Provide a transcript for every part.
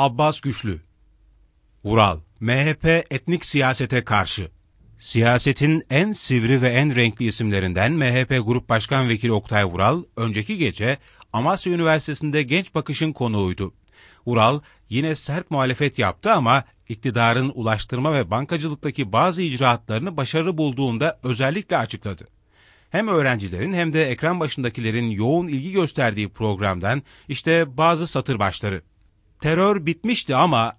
Abbas Güçlü Ural, MHP etnik siyasete karşı Siyasetin en sivri ve en renkli isimlerinden MHP Grup Başkan Vekili Oktay Ural, önceki gece Amasya Üniversitesi'nde Genç Bakış'ın konuğuydu. Ural yine sert muhalefet yaptı ama iktidarın ulaştırma ve bankacılıktaki bazı icraatlarını başarı bulduğunda özellikle açıkladı. Hem öğrencilerin hem de ekran başındakilerin yoğun ilgi gösterdiği programdan işte bazı satır başları terör bitmişti ama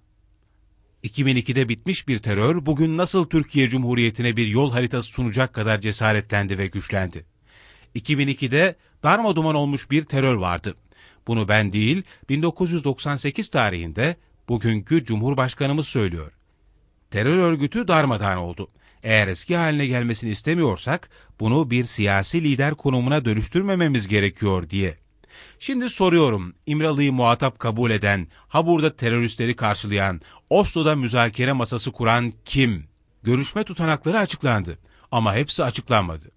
2002'de bitmiş bir terör bugün nasıl Türkiye Cumhuriyeti'ne bir yol haritası sunacak kadar cesaretlendi ve güçlendi. 2002'de darmaduman olmuş bir terör vardı. Bunu ben değil 1998 tarihinde bugünkü Cumhurbaşkanımız söylüyor. Terör örgütü darmadağın oldu. Eğer eski haline gelmesini istemiyorsak bunu bir siyasi lider konumuna dönüştürmememiz gerekiyor diye Şimdi soruyorum İmralı'yı muhatap kabul eden, Habur'da teröristleri karşılayan, Oslo'da müzakere masası kuran kim? Görüşme tutanakları açıklandı ama hepsi açıklanmadı.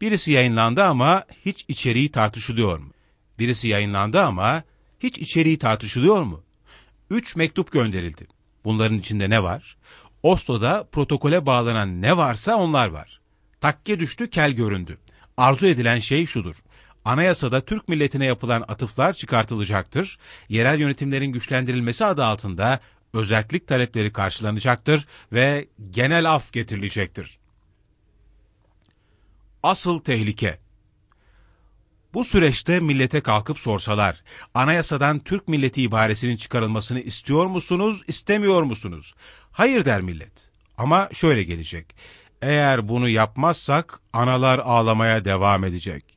Birisi yayınlandı ama hiç içeriği tartışılıyor mu? Birisi yayınlandı ama hiç içeriği tartışılıyor mu? Üç mektup gönderildi. Bunların içinde ne var? Oslo'da protokole bağlanan ne varsa onlar var. Takke düştü, kel göründü. Arzu edilen şey şudur anayasada Türk milletine yapılan atıflar çıkartılacaktır, yerel yönetimlerin güçlendirilmesi adı altında özellik talepleri karşılanacaktır ve genel af getirilecektir. Asıl tehlike bu süreçte millete kalkıp sorsalar, anayasadan Türk milleti ibaresinin çıkarılmasını istiyor musunuz, istemiyor musunuz? Hayır der millet. Ama şöyle gelecek. Eğer bunu yapmazsak analar ağlamaya devam edecek.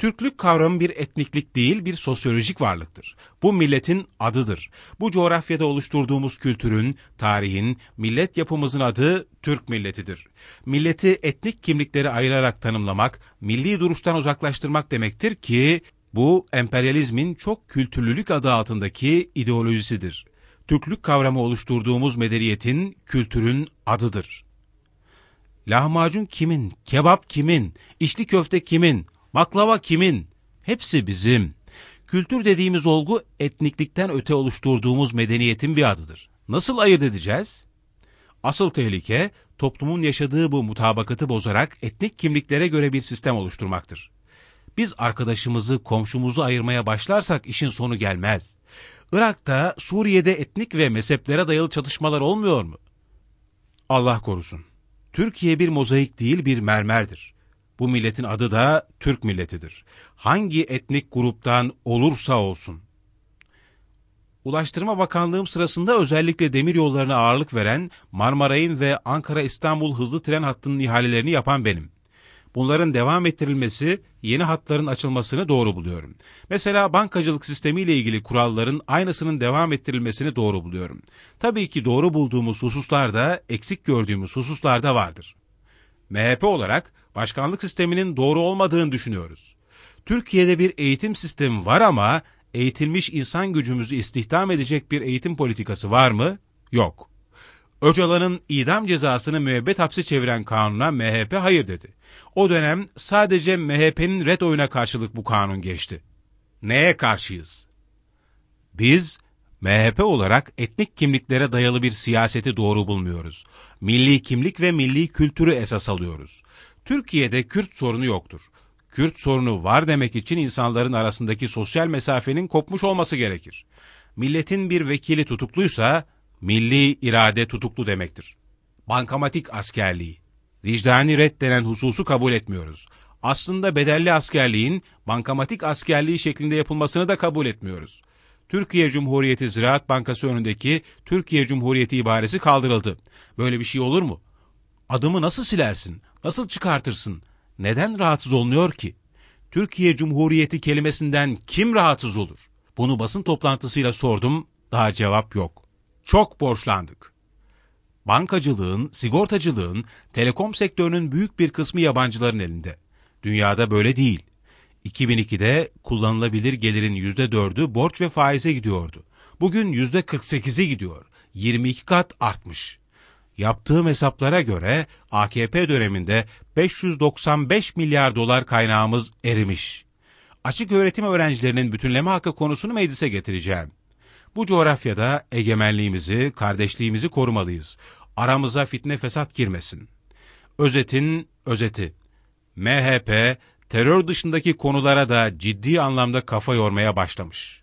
Türklük kavramı bir etniklik değil bir sosyolojik varlıktır. Bu milletin adıdır. Bu coğrafyada oluşturduğumuz kültürün, tarihin, millet yapımızın adı Türk milletidir. Milleti etnik kimlikleri ayırarak tanımlamak, milli duruştan uzaklaştırmak demektir ki bu emperyalizmin çok kültürlülük adı altındaki ideolojisidir. Türklük kavramı oluşturduğumuz medeniyetin, kültürün adıdır. Lahmacun kimin, kebap kimin, içli köfte kimin, Baklava kimin? Hepsi bizim. Kültür dediğimiz olgu etniklikten öte oluşturduğumuz medeniyetin bir adıdır. Nasıl ayırt edeceğiz? Asıl tehlike toplumun yaşadığı bu mutabakatı bozarak etnik kimliklere göre bir sistem oluşturmaktır. Biz arkadaşımızı, komşumuzu ayırmaya başlarsak işin sonu gelmez. Irak'ta, Suriye'de etnik ve mezheplere dayalı çatışmalar olmuyor mu? Allah korusun. Türkiye bir mozaik değil bir mermerdir. Bu milletin adı da Türk milletidir. Hangi etnik gruptan olursa olsun. Ulaştırma Bakanlığım sırasında özellikle demir yollarına ağırlık veren Marmaray'ın ve Ankara-İstanbul hızlı tren hattının ihalelerini yapan benim. Bunların devam ettirilmesi, yeni hatların açılmasını doğru buluyorum. Mesela bankacılık sistemiyle ilgili kuralların aynısının devam ettirilmesini doğru buluyorum. Tabii ki doğru bulduğumuz hususlar da, eksik gördüğümüz hususlar da vardır. MHP olarak başkanlık sisteminin doğru olmadığını düşünüyoruz. Türkiye'de bir eğitim sistemi var ama eğitilmiş insan gücümüzü istihdam edecek bir eğitim politikası var mı? Yok. Öcalan'ın idam cezasını müebbet hapse çeviren kanuna MHP hayır dedi. O dönem sadece MHP'nin red oyuna karşılık bu kanun geçti. Neye karşıyız? Biz MHP olarak etnik kimliklere dayalı bir siyaseti doğru bulmuyoruz. Milli kimlik ve milli kültürü esas alıyoruz. Türkiye'de Kürt sorunu yoktur. Kürt sorunu var demek için insanların arasındaki sosyal mesafenin kopmuş olması gerekir. Milletin bir vekili tutukluysa milli irade tutuklu demektir. Bankamatik askerliği. Vicdani red hususu kabul etmiyoruz. Aslında bedelli askerliğin bankamatik askerliği şeklinde yapılmasını da kabul etmiyoruz. Türkiye Cumhuriyeti Ziraat Bankası önündeki Türkiye Cumhuriyeti ibaresi kaldırıldı. Böyle bir şey olur mu? Adımı nasıl silersin? Nasıl çıkartırsın? Neden rahatsız olunuyor ki? Türkiye Cumhuriyeti kelimesinden kim rahatsız olur? Bunu basın toplantısıyla sordum, daha cevap yok. Çok borçlandık. Bankacılığın, sigortacılığın, telekom sektörünün büyük bir kısmı yabancıların elinde. Dünyada böyle değil. 2002'de kullanılabilir gelirin %4'ü borç ve faize gidiyordu. Bugün %48'i gidiyor. 22 kat artmış. Yaptığım hesaplara göre AKP döneminde 595 milyar dolar kaynağımız erimiş. Açık öğretim öğrencilerinin bütünleme hakkı konusunu meclise getireceğim. Bu coğrafyada egemenliğimizi, kardeşliğimizi korumalıyız. Aramıza fitne fesat girmesin. Özetin özeti. MHP terör dışındaki konulara da ciddi anlamda kafa yormaya başlamış.